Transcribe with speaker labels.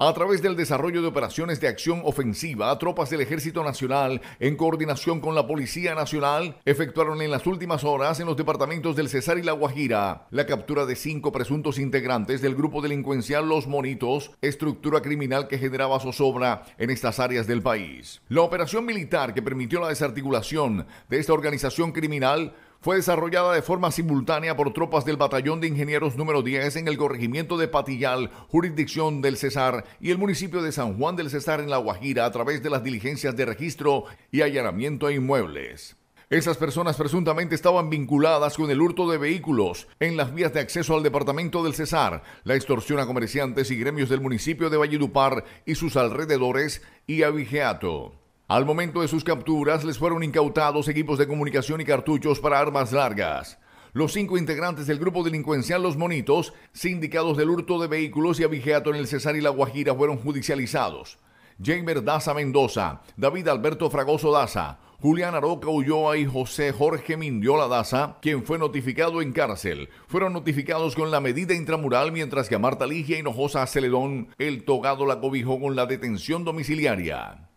Speaker 1: A través del desarrollo de operaciones de acción ofensiva, tropas del Ejército Nacional, en coordinación con la Policía Nacional, efectuaron en las últimas horas en los departamentos del Cesar y La Guajira la captura de cinco presuntos integrantes del grupo delincuencial Los Monitos, estructura criminal que generaba zozobra en estas áreas del país. La operación militar que permitió la desarticulación de esta organización criminal fue desarrollada de forma simultánea por tropas del Batallón de Ingenieros número 10 en el corregimiento de Patillal, jurisdicción del Cesar, y el municipio de San Juan del Cesar en La Guajira a través de las diligencias de registro y allanamiento a inmuebles. Esas personas presuntamente estaban vinculadas con el hurto de vehículos en las vías de acceso al departamento del Cesar, la extorsión a comerciantes y gremios del municipio de Valledupar y sus alrededores y a Vigeato. Al momento de sus capturas les fueron incautados equipos de comunicación y cartuchos para armas largas. Los cinco integrantes del grupo delincuencial Los Monitos, sindicados del hurto de vehículos y abigeato en el Cesar y La Guajira, fueron judicializados. Jamer Daza Mendoza, David Alberto Fragoso Daza, Julián Aroca Ulloa y José Jorge Mindiola Daza, quien fue notificado en cárcel, fueron notificados con la medida intramural mientras que a Marta Ligia Hinojosa Celedón, el togado la cobijó con la detención domiciliaria.